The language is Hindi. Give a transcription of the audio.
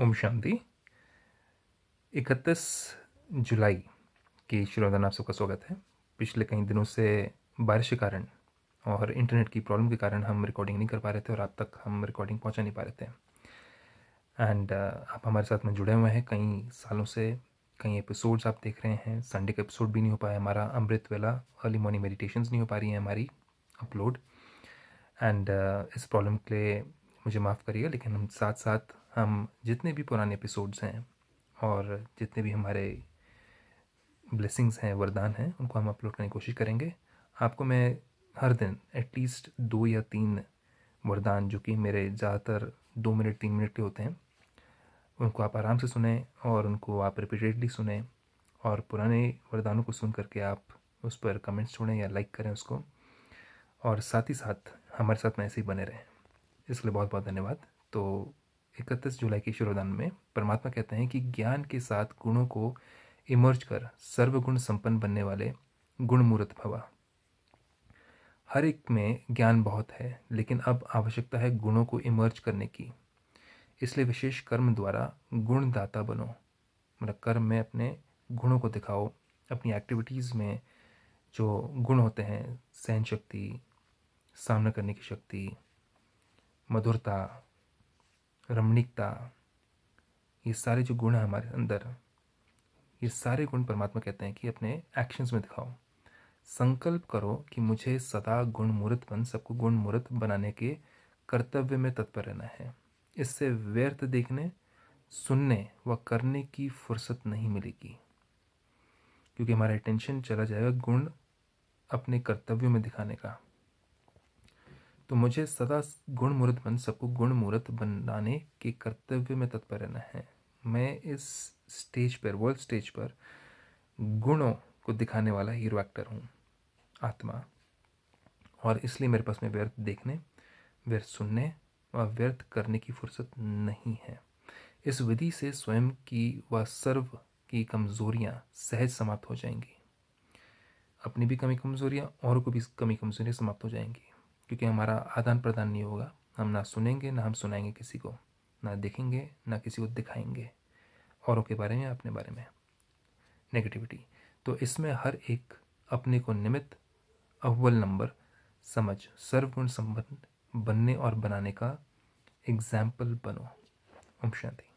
ओम शांति इकतीस जुलाई की शुरुआत आप सबका स्वागत है पिछले कई दिनों से बारिश के कारण और इंटरनेट की प्रॉब्लम के कारण हम रिकॉर्डिंग नहीं कर पा रहे थे और आप तक हम रिकॉर्डिंग पहुंचा नहीं पा रहे थे एंड uh, आप हमारे साथ में जुड़े हुए हैं कई सालों से कई एपिसोड्स आप देख रहे हैं संडे का एपिसोड भी नहीं हो पाया हमारा अमृत वेला अर्ली मॉर्निंग मेडिटेशन नहीं हो पा रही हैं हमारी अपलोड एंड uh, इस प्रॉब्लम के लिए मुझे माफ़ करिएगा लेकिन हम साथ साथ हम जितने भी पुराने एपिसोड्स हैं और जितने भी हमारे ब्लेसिंग्स हैं वरदान हैं उनको हम अपलोड करने की कोशिश करेंगे आपको मैं हर दिन एटलीस्ट दो या तीन वरदान जो कि मेरे ज़्यादातर दो मिनट तीन मिनट के होते हैं उनको आप आराम से सुने और उनको आप रिपीटेडली सुने और पुराने वरदानों को सुन करके आप उस पर कमेंट्स छोड़ें या लाइक करें उसको और साथ ही साथ हमारे साथ में ऐसे ही बने रहें इसके लिए बहुत बहुत धन्यवाद तो इकतीस जुलाई के शिरोदान में परमात्मा कहते हैं कि ज्ञान के साथ गुणों को इमर्ज कर सर्वगुण संपन्न बनने वाले गुणमूर्त भवा हर एक में ज्ञान बहुत है लेकिन अब आवश्यकता है गुणों को इमर्ज करने की इसलिए विशेष कर्म द्वारा गुणदाता बनो मतलब कर्म में अपने गुणों को दिखाओ अपनी एक्टिविटीज़ में जो गुण होते हैं सहन शक्ति सामना करने की शक्ति मधुरता रमणीकता ये सारे जो गुण हैं हमारे अंदर ये सारे गुण परमात्मा कहते हैं कि अपने एक्शंस में दिखाओ संकल्प करो कि मुझे सदा गुण मूर्त बन सबको गुण मूर्त बनाने के कर्तव्य में तत्पर रहना है इससे व्यर्थ देखने सुनने व करने की फुर्सत नहीं मिलेगी क्योंकि हमारा अटेंशन चला जाएगा गुण अपने कर्तव्यों में दिखाने का तो मुझे सदा गुण मूर्त बन सबको गुण मूर्त बनाने के कर्तव्य में तत्पर रहना है मैं इस स्टेज पर वर्ल्ड स्टेज पर गुणों को दिखाने वाला हीरो एक्टर हूँ आत्मा और इसलिए मेरे पास में व्यर्थ देखने व्यर्थ सुनने और व्यर्थ करने की फुर्सत नहीं है इस विधि से स्वयं की व सर्व की कमजोरियाँ सहज समाप्त हो जाएंगी अपनी भी कमी कमजोरियाँ और को भी कमी कमजोरियाँ समाप्त हो जाएंगी क्योंकि हमारा आदान प्रदान नहीं होगा हम ना सुनेंगे ना हम सुनाएंगे किसी को ना देखेंगे ना किसी को दिखाएंगे औरों के बारे में अपने बारे में नेगेटिविटी तो इसमें हर एक अपने को निमित अव्वल नंबर समझ सर्वगुण संबंध बनने और बनाने का एग्जाम्पल बनो ओम शांति